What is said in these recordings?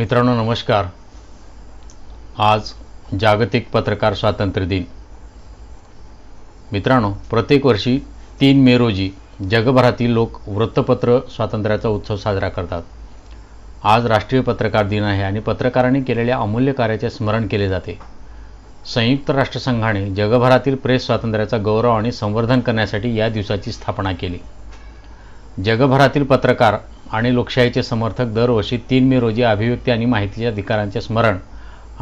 मित्रांनो नमस्कार आज जागतिक पत्रकार स्वातंत्र्य दिन मित्रांनो प्रत्येक वर्षी तीन मे रोजी जगभरातील लोक वृत्तपत्र स्वातंत्र्याचा उत्सव साजरा करतात आज राष्ट्रीय पत्रकार दिन आहे आणि पत्रकारांनी केलेल्या अमूल्य कार्याचे स्मरण केले जाते संयुक्त राष्ट्रसंघाने जगभरातील प्रेस स्वातंत्र्याचा गौरव आणि संवर्धन करण्यासाठी या दिवसाची स्थापना केली जगभरातील पत्रकार आणि लोकशाहीचे समर्थक दरवर्षी तीन मे रोजी अभिव्यक्ती आणि माहितीच्या अधिकारांचे स्मरण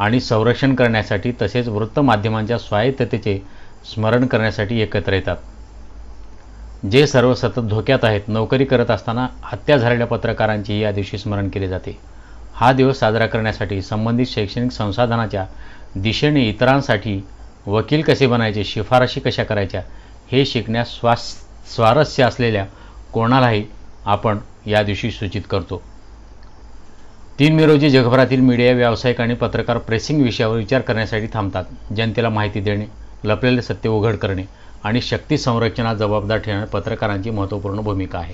आणि संरक्षण करण्यासाठी तसेच वृत्तमाध्यमांच्या स्वायत्ततेचे स्मरण करण्यासाठी एकत्र येतात जे सर्व सतत धोक्यात आहेत नोकरी करत असताना हत्या झालेल्या पत्रकारांची या दिवशी स्मरण केले जाते हा दिवस साजरा करण्यासाठी संबंधित शैक्षणिक संसाधनाच्या दिशेने इतरांसाठी वकील कसे बनायचे शिफारशी कशा करायच्या हे शिकण्यास स्वास स्वारस्य असलेल्या कोणालाही आपण या दिवशी सूचित करतो तीन मे रोजी जगभरातील मीडिया व्यावसायिक आणि पत्रकार प्रेसिंग विषयावर विचार करण्यासाठी थांबतात जनतेला माहिती देणे लपलेले सत्य उघड करणे आणि शक्ती संरक्षणात जबाबदार ठेवणे पत्रकारांची महत्त्वपूर्ण भूमिका आहे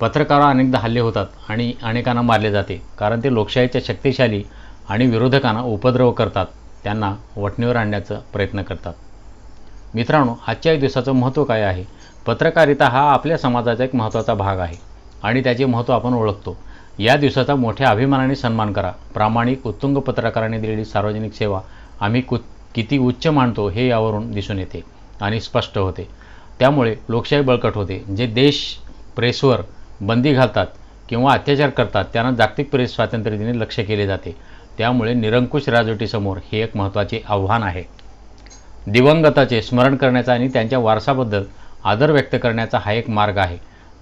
पत्रकार अनेकदा हल्ले होतात आणि अनेकांना मारले जाते कारण ते लोकशाहीच्या शक्तिशाली आणि विरोधकांना उपद्रव करतात त्यांना वटणीवर आणण्याचा प्रयत्न करतात मित्रांनो आजच्या दिवसाचं महत्त्व काय आहे पत्रकारिता हा आपल्या समाजाचा एक महत्त्वाचा भाग आहे आणि त्याचे महत्त्व आपण ओळखतो या दिवसाचा मोठ्या अभिमानाने सन्मान करा प्रामाणिक उत्तुंग पत्रकारांनी दिलेली सार्वजनिक सेवा आम्ही कु किती उच्च मानतो हे यावरून दिसून येते आणि स्पष्ट होते त्यामुळे लोकशाही बळकट होते जे देश प्रेसवर बंदी घालतात किंवा अत्याचार करतात त्यांना जागतिक प्रेस स्वातंत्र्य दिने लक्ष केले जाते त्यामुळे निरंकुश राजवटीसमोर हे एक महत्त्वाचे आव्हान आहे दिवंगताचे स्मरण करण्याचा आणि त्यांच्या वारसाबद्दल आदर व्यक्त करण्याचा हा एक मार्ग आहे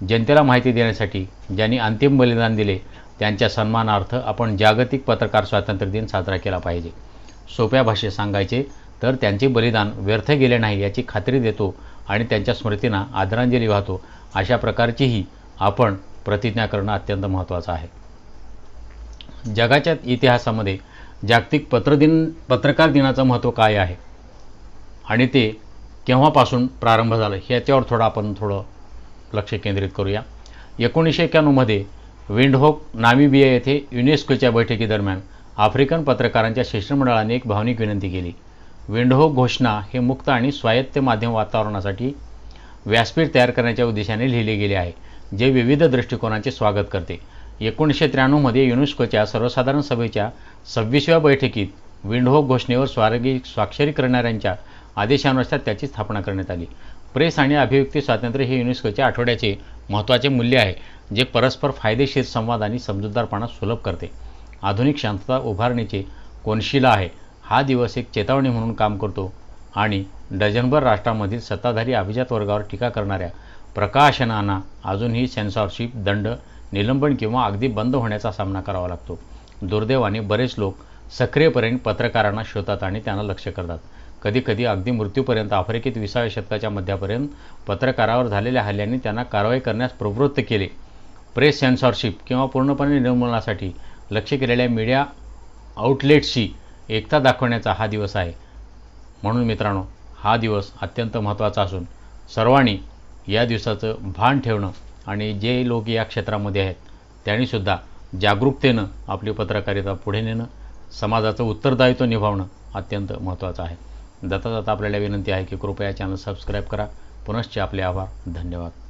जनतेला माहिती देण्यासाठी ज्यांनी अंतिम बलिदान दिले त्यांच्या सन्मानार्थ आपण जागतिक पत्रकार स्वातंत्र्य दिन साजरा केला पाहिजे सोप्या भाषेत सांगायचे तर त्यांचे बलिदान व्यर्थ गेले नाही याची खात्री देतो आणि त्यांच्या स्मृतींना आदरांजली वाहतो अशा प्रकारचीही आपण प्रतिज्ञा करणं अत्यंत महत्त्वाचं आहे जगाच्या इतिहासामध्ये जागतिक पत्रदिन पत्रकार दिनाचं महत्त्व काय आहे आणि ते केव्हापासून प्रारंभ झालं ह्याच्यावर थोडं आपण थोडं लक्ष केंद्रित करूया एकोणीसशे एक्क्याण्णवमध्ये विंडहोक नामिबिया येथे युनेस्कोच्या बैठकीदरम्यान आफ्रिकन पत्रकारांच्या शिष्टमंडळाने एक भावनिक विनंती केली विंडहोक घोषणा हे मुक्त आणि स्वायत्त माध्यम वातावरणासाठी व्यासपीठ तयार करण्याच्या उद्देशाने लिहिले गेले आहे जे विविध दृष्टिकोनाचे स्वागत करते एकोणीसशे त्र्याण्णवमध्ये युनेस्कोच्या सर्वसाधारण सभेच्या सव्वीसव्या बैठकीत विंडहोक घोषणेवर स्वारगी स्वाक्षरी करणाऱ्यांच्या आदेशानुसार त्याची स्थापना करण्यात आली प्रेस आणि अभिव्यक्ती स्वातंत्र्य हे युनेस्कोच्या आठवड्याचे महत्त्वाचे मूल्य आहे जे परस्पर फायदेशीर संवाद आणि समजूतदारपणा सुलभ करते आधुनिक शांतता उभारणीचे कोनशिला आहे हा दिवस एक चेतावणी म्हणून काम करतो आणि डझनभर राष्ट्रांमधील सत्ताधारी अभिजात वर्गावर टीका करणाऱ्या प्रकाशनांना अजूनही सेन्सॉरशिप दंड निलंबन किंवा अगदी बंद होण्याचा सामना करावा लागतो दुर्दैवाने बरेच लोक सक्रियपर्यंत पत्रकारांना शोधतात आणि त्यांना लक्ष करतात कधीकधी अगदी मृत्यूपर्यंत आफ्रिकेत विसाव्या शतकाच्या मध्यापर्यंत पत्रकारावर झालेल्या हल्ल्यांनी त्यांना कारवाई करण्यास प्रवृत्त केले प्रेस सेन्सॉरशिप किंवा पूर्णपणे निर्मूलनासाठी लक्ष केलेल्या मीडिया आउटलेटशी एकता दाखवण्याचा हा दिवस आहे म्हणून मित्रांनो हा दिवस अत्यंत महत्त्वाचा असून सर्वांनी या दिवसाचं भान ठेवणं आणि जे लोक या क्षेत्रामध्ये आहेत त्यांनीसुद्धा जागरूकतेनं आपली पत्रकारिता पुढे नेणं समाजाचं उत्तरदायित्व निभावणं अत्यंत महत्त्वाचं आहे जाता जाता आपल्याला विनंती आहे की कृपया चॅनल सबस्क्राईब करा पुनश्च आपले आभार धन्यवाद